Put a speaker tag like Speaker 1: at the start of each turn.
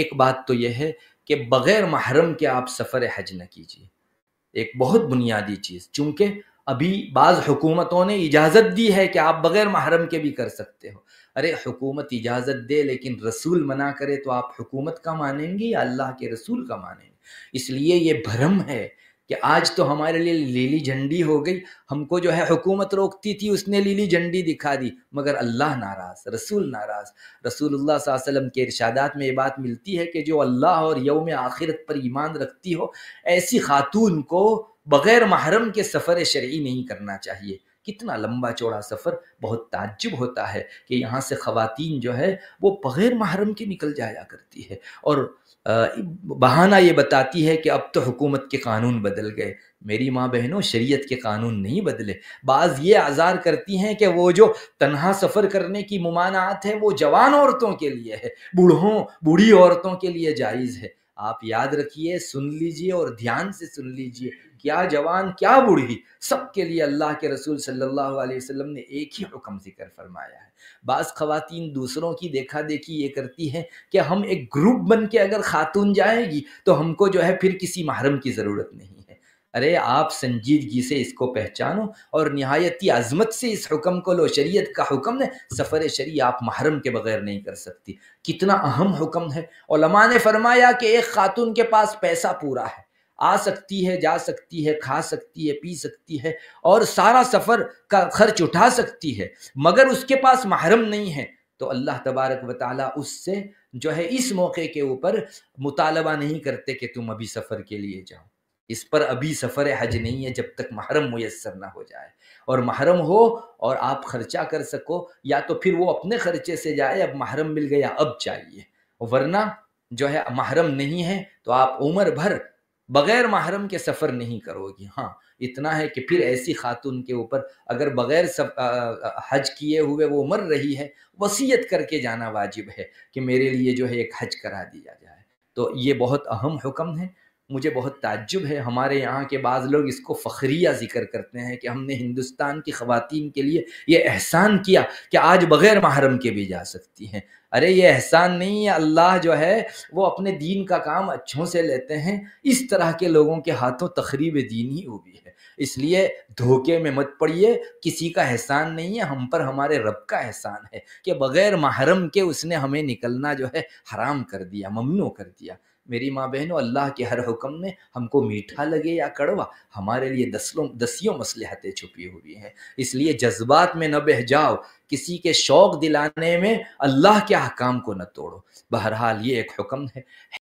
Speaker 1: एक बात तो यह है कि बग़ैर महरम के आप सफ़र हज न कीजिए एक बहुत बुनियादी चीज़ चूँकि अभी बाज़ हुकूमतों ने इजाज़त दी है कि आप बग़ैर महरम के भी कर सकते हो अरे हुकूमत इजाज़त दे लेकिन रसूल मना करे तो आप हुकूमत का मानेंगे या अल्लाह के रसूल का मानेंगे इसलिए ये भ्रम है कि आज तो हमारे लिए लीली झंडी हो गई हमको जो है हुकूमत रोकती थी उसने लीली झंडी दिखा दी मगर अल्लाह नाराज़ रसूल नाराज़ रसूलुल्लाह वसल्लम के इरशादात में ये बात मिलती है कि जो अल्लाह और यौम आखिरत पर ईमान रखती हो ऐसी खातून को बग़ैर महरम के सफ़र शर्य नहीं करना चाहिए कितना लंबा चौड़ा सफ़र बहुत ताज्जुब होता है कि यहाँ से ख़वातीन जो है वो बग़ैर महरम के निकल जाया करती है और बहाना ये बताती है कि अब तो हुकूमत के कानून बदल गए मेरी माँ बहनों शरीयत के कानून नहीं बदले बाज़ ये आज़ार करती हैं कि वो जो तनहा सफ़र करने की ममानात है वो जवान औरतों के लिए है बूढ़ों बूढ़ी औरतों के लिए जायज़ है आप याद रखिए सुन लीजिए और ध्यान से सुन लीजिए क्या जवान क्या बूढ़ी सबके लिए अल्लाह के रसूल सल्लल्लाहु अलैहि वसल्लम ने एक ही हुक्म जिक्र फरमाया है बास ख़वातीन दूसरों की देखा देखी ये करती हैं कि हम एक ग्रुप बन के अगर खातून जाएगी तो हमको जो है फिर किसी महरम की ज़रूरत नहीं अरे आप संजीदगी से इसको पहचानो और नहायती अजमत से इस हुक्म को लो शरीयत का हुक्म ने सफ़र शरी आप महरम के बगैर नहीं कर सकती कितना अहम हुक्म है ओलमा ने फरमाया कि एक खातून के पास पैसा पूरा है आ सकती है जा सकती है खा सकती है पी सकती है और सारा सफ़र का खर्च उठा सकती है मगर उसके पास महरम नहीं है तो अल्लाह तबारक व ताली उससे जो है इस मौके के ऊपर मुतालबा नहीं करते कि तुम अभी सफ़र के लिए जाओ इस पर अभी सफ़र हज नहीं है जब तक महरम मैसर ना हो जाए और महरम हो और आप खर्चा कर सको या तो फिर वो अपने खर्चे से जाए अब महरम मिल गया अब चाहिए वरना जो है महरम नहीं है तो आप उम्र भर बगैर महरम के सफ़र नहीं करोगी हाँ इतना है कि फिर ऐसी खातून के ऊपर अगर बगैर सब आ, हज किए हुए वो मर रही है वसीयत करके जाना वाजिब है कि मेरे लिए जो है एक हज करा दिया जाए तो ये बहुत अहम हुक्म है मुझे बहुत ताज्जुब है हमारे यहाँ के बाज़ लोग इसको फ़खरिया ज़िक्र करते हैं कि हमने हिंदुस्तान की खातिन के लिए ये एहसान किया कि आज बग़ैर महरम के भी जा सकती हैं अरे ये एहसान नहीं है अल्लाह जो है वो अपने दीन का काम अच्छों से लेते हैं इस तरह के लोगों के हाथों तकरीब दीन ही भी है इसलिए धोखे में मत पड़िए किसी का एहसान नहीं है हम पर हमारे रब का एहसान है कि बग़ैर महरम के उसने हमें निकलना जो है हराम कर दिया ममनू कर दिया मेरी माँ बहनों अल्लाह के हर हुक्म में हमको मीठा लगे या कड़वा हमारे लिए दसलों दसियों मसलहतें छुपी हुई हैं इसलिए जज्बात में न बह जाओ किसी के शौक़ दिलाने में अल्लाह के अहकाम को न तोड़ो बहरहाल ये एक हुक्म है